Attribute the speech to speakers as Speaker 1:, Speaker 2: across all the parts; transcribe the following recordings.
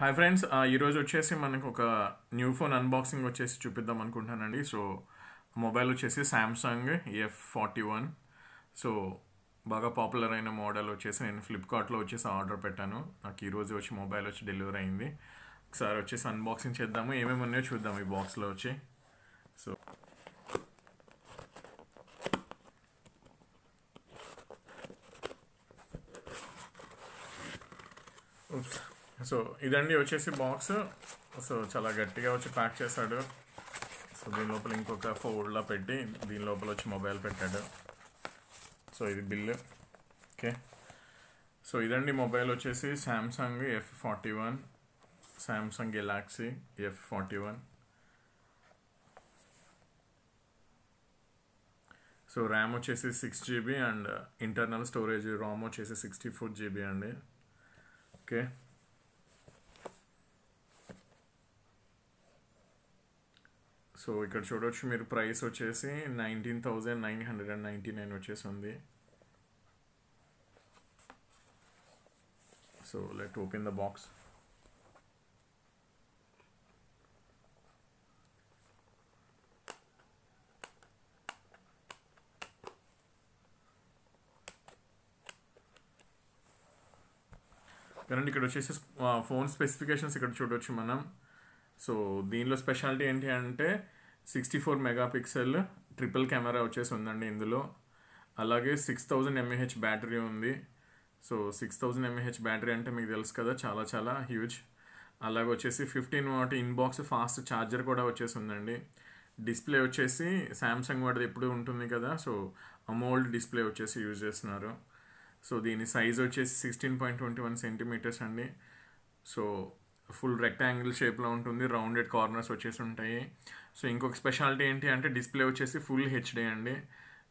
Speaker 1: hi friends ఈరోజు వచ్చేసి మనకు ఒక న్యూ ఫోన్ అన్బాక్సింగ్ వచ్చేసి చూపిద్దాం అనుకుంటున్నానండి సో మొబైల్ వచ్చేసి Samsung F forty one so బాగా పాపులర్ అయిన మోడల్ వచ్చేసి నేను ఫ్లిప్కార్ట్లో వచ్చేసి ఆర్డర్ పెట్టాను నాకు ఈరోజు వచ్చి మొబైల్ వచ్చి డెలివరీ అయింది ఒకసారి వచ్చేసి అన్బాక్సింగ్ చేద్దాము ఏమేమి ఉన్నాయో చూద్దాం ఈ బాక్స్లో వచ్చి సో ఓకే సో ఇదండి వచ్చేసి బాక్స్ సో చాలా గట్టిగా వచ్చి ప్యాక్ చేశాడు సో దీని లోపల ఇంకొక ఫోల్డ్లా పెట్టి దీని లోపల వచ్చి మొబైల్ పెట్టాడు సో ఇది బిల్లు ఓకే సో ఇదండి మొబైల్ వచ్చేసి Samsung F forty one Samsung Galaxy F forty one so RAM వచ్చేసి six GB and internal storage RAM వచ్చేసి సిక్స్టీ ఫోర్ జీబీ అండి ఓకే సో ఇక్కడ చూడవచ్చు మీరు ప్రైస్ వచ్చేసి nineteen thousand nine hundred and ninety nine వచ్చేసి ఉంది so let open the box current ఇక్కడ వచ్చేసి ఫోన్ స్పెసిఫికేషన్స్ ఇక్కడ చూడవచ్చు మనం సో దీనిలో స్పెషాలిటీ ఏంటి అంటే sixty four mega pixel triple camera వచ్చేసి ఉందండి ఇందులో అలాగే సిక్స్ థౌజండ్ ఎంఏహెచ్ బ్యాటరీ ఉంది so six thousand mAh battery అంటే మీకు తెలుసు కదా చాలా చాలా హ్యూజ్ అలాగే వచ్చేసి fifteen watt inbox fast charger కూడా వచ్చేసి ఉందండి డిస్ప్లే వచ్చేసి శాంసంగ్ వాటిది ఎప్పుడు ఉంటుంది కదా సో అమోల్డ్ డిస్ప్లే వచ్చేసి యూజ్ చేస్తున్నారు సో దీని సైజ్ వచ్చేసి sixteen point twenty one centimeters అండి సో ఫుల్ రెక్టాంగిల్ షేప్లో ఉంటుంది రౌండెడ్ కార్నర్స్ వచ్చేసి ఉంటాయి సో ఇంకొక స్పెషాలిటీ ఏంటి అంటే డిస్ప్లే వచ్చేసి ఫుల్ హెచ్డే అండి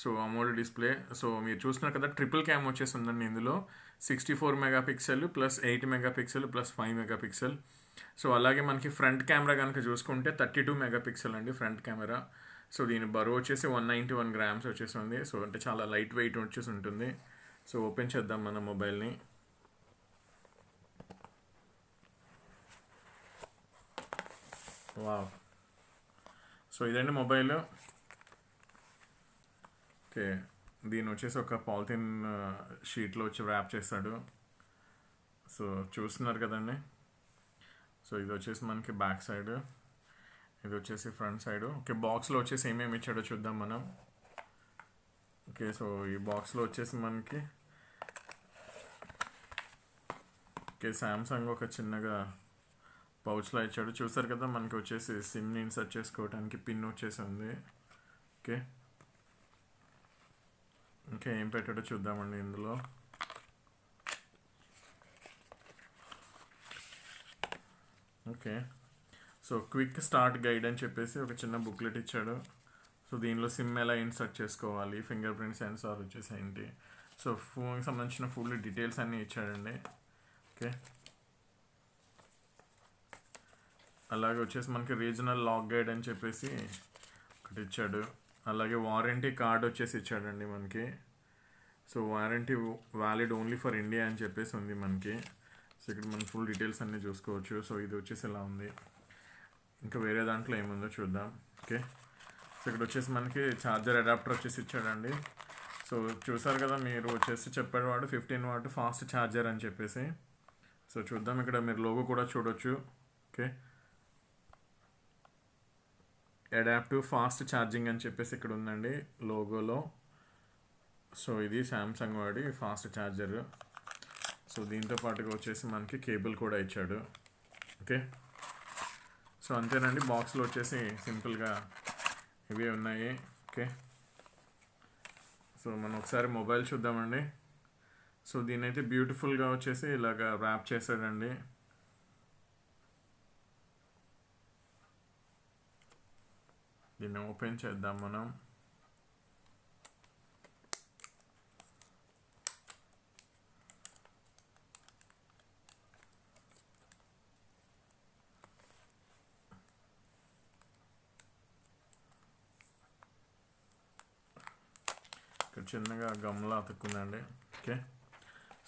Speaker 1: సో అమౌంట్ డిస్ప్లే సో మీరు చూస్తున్నారు కదా ట్రిపుల్ క్యామ్ వచ్చేసి ఉందండి ఇందులో sixty four megapixel plus eight megapixel plus five megapixel so అలాగే మనకి ఫ్రంట్ కెమెరా కనుక చూసుకుంటే థర్టీ టూ మెగాపిక్సెల్ అండి ఫ్రంట్ కెమెరా సో దీని బరువు వచ్చేసి వన్ నైంటీ వన్ గ్రామ్స్ వచ్చేసి ఉంది సో అంటే చాలా లైట్ వెయిట్ వచ్చేసి ఉంటుంది సో ఓపెన్ చేద్దాం మన మొబైల్ని వావ్ సో ఇదండి మొబైల్ ఓకే దీన్ని వచ్చేసి ఒక పాలిథిన్ షీట్లో వచ్చి ర్యాప్ చేస్తాడు సో చూస్తున్నారు కదండి సో ఇది వచ్చేసి మనకి బ్యాక్ సైడ్ ఇది వచ్చేసి ఫ్రంట్ సైడ్ ఓకే బాక్స్లో వచ్చేసి ఏమేమి ఇచ్చాడో చూద్దాం మనం ఓకే సో ఈ బాక్స్లో వచ్చేసి మనకి ఓకే శాంసంగ్ ఒక చిన్నగా పౌచ్లో ఇచ్చాడు చూసారు కదా మనకి వచ్చేసి సిమ్ని ఇన్సర్ట్ చేసుకోవడానికి పిన్ వచ్చేసి ఉంది ఓకే ఇంకా ఏం పెట్టాడో చూద్దామండి ఇందులో okay so quick start guide అని చెప్పేసి ఒక చిన్న బుక్లెట్ ఇచ్చాడు సో దీనిలో సిమ్ ఎలా ఇన్సర్ట్ చేసుకోవాలి ఫింగర్ ప్రింట్ సెన్సార్ వచ్చేసి ఏంటి సో ఫోన్కి సంబంధించిన ఫుల్ డీటెయిల్స్ అన్నీ ఇచ్చాడండి ఓకే అలాగే వచ్చేసి మనకి రీజనల్ లాక్ గైడ్ అని చెప్పేసి ఒకటి ఇచ్చాడు అలాగే వారంటీ కార్డ్ వచ్చేసి ఇచ్చాడండి మనకి so warranty valid only for India అని చెప్పేసి ఉంది మనకి సో ఇక్కడ మనం ఫుల్ డీటెయిల్స్ అన్నీ చూసుకోవచ్చు సో ఇది వచ్చేసి ఇలా ఉంది ఇంకా వేరే దాంట్లో ఏముందో చూద్దాం ఓకే సో ఇక్కడ వచ్చేసి మనకి ఛార్జర్ అడాప్టర్ వచ్చేసి ఇచ్చాడండి సో చూసారు కదా మీరు వచ్చేసి చెప్పాడు వాడు ఫిఫ్టీన్ వాడు ఫాస్ట్ ఛార్జర్ అని చెప్పేసి సో చూద్దాం ఇక్కడ మీరు లోగో కూడా చూడొచ్చు ఓకే అడాప్టివ్ ఫాస్ట్ ఛార్జింగ్ అని చెప్పేసి ఇక్కడ ఉందండి లోగోలో సో ఇది శాంసంగ్ వాడి ఫాస్ట్ ఛార్జర్ సో దీంతో పాటుగా వచ్చేసి మనకి కేబుల్ కూడా ఇచ్చాడు ఓకే సో అంతేనండి బాక్స్లో వచ్చేసి సింపుల్గా ఇవే ఉన్నాయి ఓకే సో మనం ఒకసారి మొబైల్ చూద్దామండి సో దీనైతే బ్యూటిఫుల్గా వచ్చేసి ఇలాగ ర్యాప్ చేశాడండి దీన్ని ఓపెన్ చేద్దాం మనం ఇక్కడ చిన్నగా గమ్లా అతుక్కుందండి ఓకే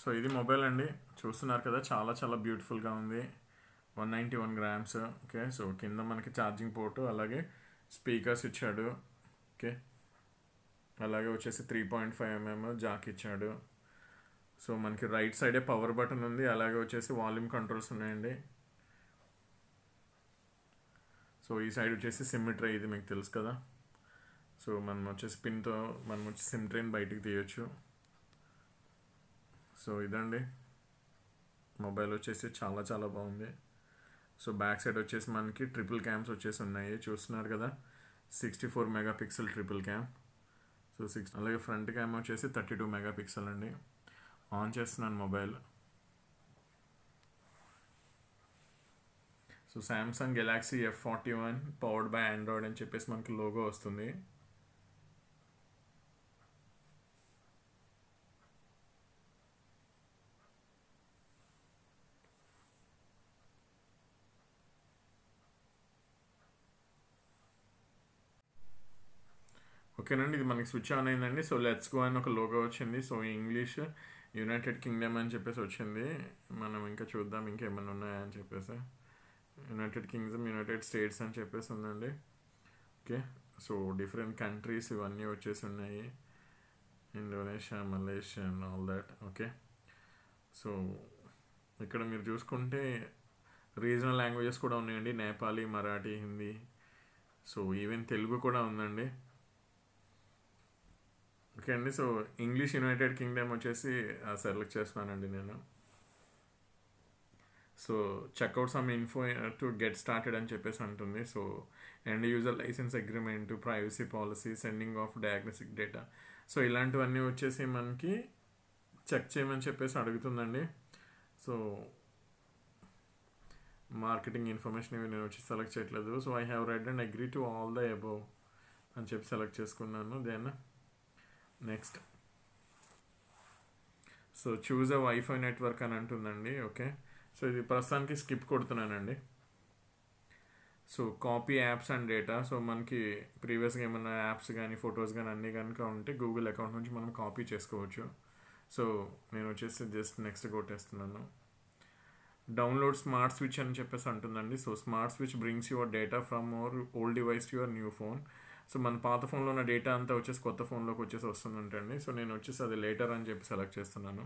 Speaker 1: సో ఇది మొబైల్ అండి చూస్తున్నారు కదా చాలా చాలా బ్యూటిఫుల్గా ఉంది one ninety one grams okay so కింద మనకి ఛార్జింగ్ పోర్టు అలాగే స్పీకర్స్ ఇచ్చాడు ఓకే అలాగే వచ్చేసి three point five mm jack ఇచ్చాడు సో మనకి రైట్ సైడే పవర్ బటన్ ఉంది అలాగే వచ్చేసి వాల్యూమ్ కంట్రోల్స్ ఉన్నాయండి సో ఈ సైడ్ వచ్చేసి సిమ్మిట్రీ ఇది మీకు తెలుసు కదా సో మనం వచ్చేసి పిన్తో మనం వచ్చి సిమ్ ట్రైన్ బయటికి తీయచ్చు సో ఇదండి మొబైల్ వచ్చేసి చాలా చాలా బాగుంది సో బ్యాక్ సైడ్ వచ్చేసి మనకి ట్రిపుల్ క్యామ్స్ వచ్చేసి ఉన్నాయి చూస్తున్నారు కదా sixty four mega pixel triple cam so six అలాగే ఫ్రంట్ క్యామ్ వచ్చేసి థర్టీ టూ మెగా పిక్సెల్ అండి ఆన్ చేస్తున్నాను mobile so Samsung Galaxy F forty one powered by Android అని చెప్పేసి మనకి లోగో వస్తుంది ఓకేనండి ఇది మనకి స్విచ్ ఆన్ అయిందండి సో లెట్స్ గో అని ఒక లోగో వచ్చింది సో ఇంగ్లీష్ యునైటెడ్ కింగ్డమ్ అని చెప్పేసి వచ్చింది మనం ఇంకా చూద్దాం ఇంకేమైనా ఉన్నాయా అని చెప్పేసి యునైటెడ్ కింగ్డమ్ యునైటెడ్ స్టేట్స్ అని చెప్పేసి ఉందండి ఓకే సో డిఫరెంట్ కంట్రీస్ ఇవన్నీ వచ్చేసి ఉన్నాయి Indonesia Malaysia and all that okay so ఇక్కడ మీరు చూసుకుంటే రీజనల్ లాంగ్వేజెస్ కూడా ఉన్నాయండి నేపాలీ మరాఠీ హిందీ సో ఈవెన్ తెలుగు కూడా ఉందండి ఓకే అండి సో ఇంగ్లీష్ యునైటెడ్ కింగ్డమ్ వచ్చేసి సెలెక్ట్ చేస్తున్నానండి నేను so checkout some info to get started అని చెప్పేసి అంటుంది so and user license agreement privacy policy sending of diagnostic data so ఇలాంటివన్నీ వచ్చేసి మనకి చెక్ చేయమని చెప్పేసి అడుగుతుందండి సో మార్కెటింగ్ ఇన్ఫర్మేషన్ ఇవి నేను వచ్చి సెలెక్ట్ చేయట్లేదు so I have read and agree to all the above అని చెప్పి సెలెక్ట్ చేసుకున్నాను then next so choose a wifi network అని అంటుందండి ఓకే సో ఇది ప్రస్తుతానికి స్కిప్ కొడుతున్నానండి so copy apps and data so మనకి ప్రీవియస్గా ఏమైనా యాప్స్ కానీ ఫొటోస్ కానీ అన్నీ కనుక ఉంటే గూగుల్ అకౌంట్ నుంచి మనం కాపీ చేసుకోవచ్చు సో నేను వచ్చేసి జస్ట్ నెక్స్ట్ కొట్టేస్తున్నాను డౌన్లోడ్ స్మార్ట్ స్విచ్ అని చెప్పేసి అంటుందండి so smart switch brings your data from our old device to your new phone so మన పాత ఫోన్లో ఉన్న డేటా అంతా వచ్చేసి కొత్త ఫోన్లోకి వచ్చేసి వస్తుందంటండి సో నేను వచ్చేసి అది లేటర్ అని చెప్పి సెలెక్ట్ చేస్తున్నాను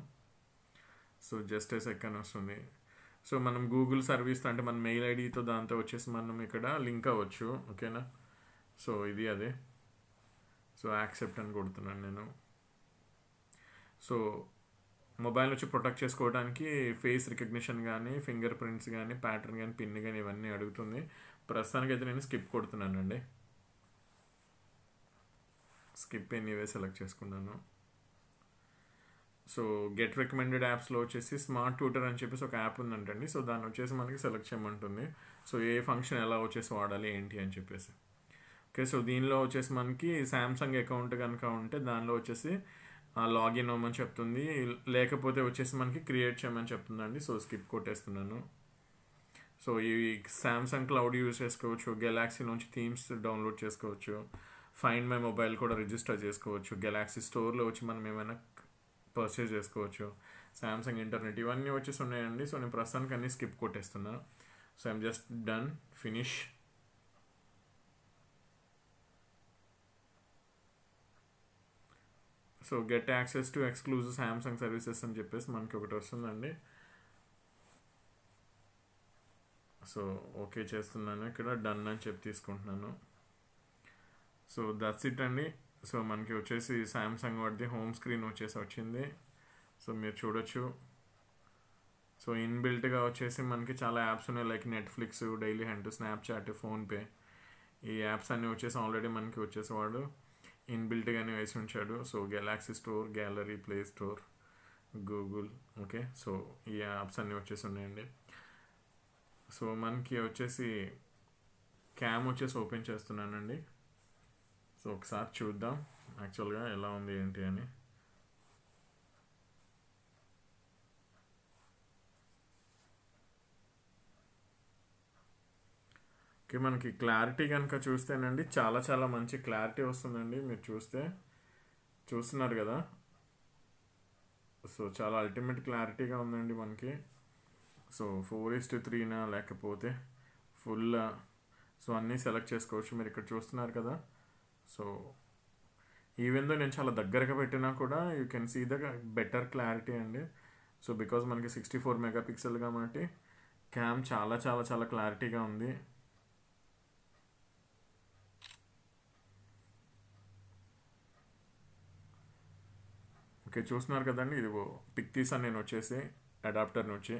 Speaker 1: సో జస్ట్ ఏ సెకండ్ వస్తుంది సో మనం గూగుల్ సర్వీస్ అంటే మన మెయిల్ ఐడితో దాంతో వచ్చేసి మనం ఇక్కడ లింక్ అవ్వచ్చు ఓకేనా సో ఇది అదే సో యాక్సెప్ట్ అని కొడుతున్నాను నేను సో మొబైల్ వచ్చి ప్రొటెక్ట్ చేసుకోవడానికి ఫేస్ రికగ్నిషన్ కానీ ఫింగర్ ప్రింట్స్ కానీ ప్యాటర్న్ కానీ పిన్ కానీ ఇవన్నీ అడుగుతుంది ప్రస్తుతానికైతే నేను స్కిప్ కొడుతున్నానండి స్కిప్ ఎనీవే సెలెక్ట్ చేసుకున్నాను సో గెట్ రికమెండెడ్ యాప్స్లో వచ్చేసి స్మార్ట్ ట్యూటర్ అని చెప్పేసి ఒక యాప్ ఉందంటండి సో దాన్ని వచ్చేసి మనకి సెలెక్ట్ చేయమంటుంది సో ఏ ఫంక్షన్ ఎలా వచ్చేసి వాడాలి ఏంటి అని చెప్పేసి ఓకే సో దీనిలో వచ్చేసి మనకి శాంసంగ్ అకౌంట్ కనుక ఉంటే దానిలో వచ్చేసి లాగిన్ అవ్వమని చెప్తుంది లేకపోతే వచ్చేసి మనకి క్రియేట్ చేయమని చెప్తుందండి సో స్కిప్ కొట్టేస్తున్నాను సో ఈ శాంసంగ్ క్లౌడ్ యూజ్ చేసుకోవచ్చు గెలాక్సీ నుంచి థీమ్స్ డౌన్లోడ్ చేసుకోవచ్చు ఫైండ్ మై మొబైల్ కూడా రిజిస్టర్ చేసుకోవచ్చు గెలాక్సీ స్టోర్లో వచ్చి మనం ఏమైనా పర్చేజ్ చేసుకోవచ్చు సామ్సంగ్ ఇంటర్నెట్ ఇవన్నీ వచ్చేసి ఉన్నాయండి సో నేను ప్రస్తుతానికి అన్నీ స్కిప్ కొట్టేస్తున్నాను so I'm just done finish so get access to exclusive Samsung services అని చెప్పేసి మనకి ఒకటి వస్తుందండి సో ఓకే చేస్తున్నాను ఇక్కడ డన్ అని చెప్పి తీసుకుంటున్నాను సో దట్స్ ఇట్ అండి సో మనకి వచ్చేసి సామ్సంగ్ వాటిది హోమ్ స్క్రీన్ వచ్చేసి వచ్చింది సో మీరు చూడొచ్చు సో ఇన్బిల్ట్గా వచ్చేసి మనకి చాలా యాప్స్ ఉన్నాయి like Netflix daily hand Snapchat PhonePe ఈ యాప్స్ అన్నీ వచ్చేసి ఆల్రెడీ మనకి వచ్చేసేవాడు ఇన్బిల్ట్గానే వేసి ఉంచాడు so Galaxy store gallery play store Google okay so ఈ యాప్స్ అన్నీ వచ్చేసి ఉన్నాయండి సో మనకి వచ్చేసి క్యామ్ వచ్చేసి ఓపెన్ చేస్తున్నానండి సో ఒకసారి చూద్దాం యాక్చువల్గా ఎలా ఉంది ఏంటి అని ఓకే మనకి క్లారిటీ కనుక చూస్తేనండి చాలా చాలా మంచి క్లారిటీ వస్తుందండి మీరు చూస్తే చూస్తున్నారు కదా సో చాలా అల్టిమేట్ క్లారిటీగా ఉందండి మనకి సో ఫోర్ ఇస్ట్ త్రీనా లేకపోతే ఫుల్ సో అన్నీ సెలెక్ట్ చేసుకోవచ్చు మీరు ఇక్కడ చూస్తున్నారు కదా సో ఈవెన్ దో నేను చాలా దగ్గరగా పెట్టినా కూడా you can see the better clarity అండి సో బికాజ్ మనకి సిక్స్టీ ఫోర్ మెగా పిక్సెల్ కాబట్టి క్యామ్ చాలా చాలా చాలా క్లారిటీగా ఉంది ఓకే చూస్తున్నారు కదండి ఇది పిక్ తీసాను నేను వచ్చేసి అడాప్టర్ నుంచి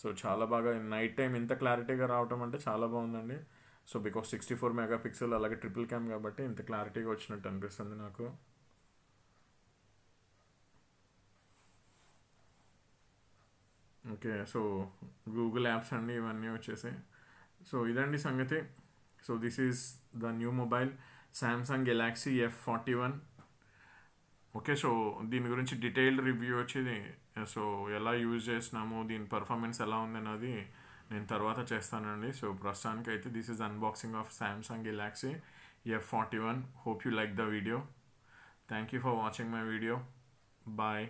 Speaker 1: సో చాలా బాగా నైట్ టైం ఇంత క్లారిటీగా రావటం అంటే చాలా బాగుందండి so because sixty four mega pixel అలాగే ట్రిపుల్ క్యామ్ కాబట్టి ఇంత క్లారిటీగా వచ్చినట్టు అనిపిస్తుంది నాకు ఓకే సో గూగుల్ యాప్స్ అండి ఇవన్నీ వచ్చేసి సో ఇదండి సంగతి so this is the new mobile Samsung Galaxy F forty one okay so దీని గురించి డీటెయిల్డ్ రివ్యూ వచ్చేది సో ఎలా యూజ్ చేసినాము దీని పర్ఫార్మెన్స్ ఎలా ఉంది అన్నది నేను తర్వాత చేస్తానండి సో ప్రస్తుతానికి అయితే this is unboxing of Samsung Galaxy F forty one hope you like the video thank you for watching my video bye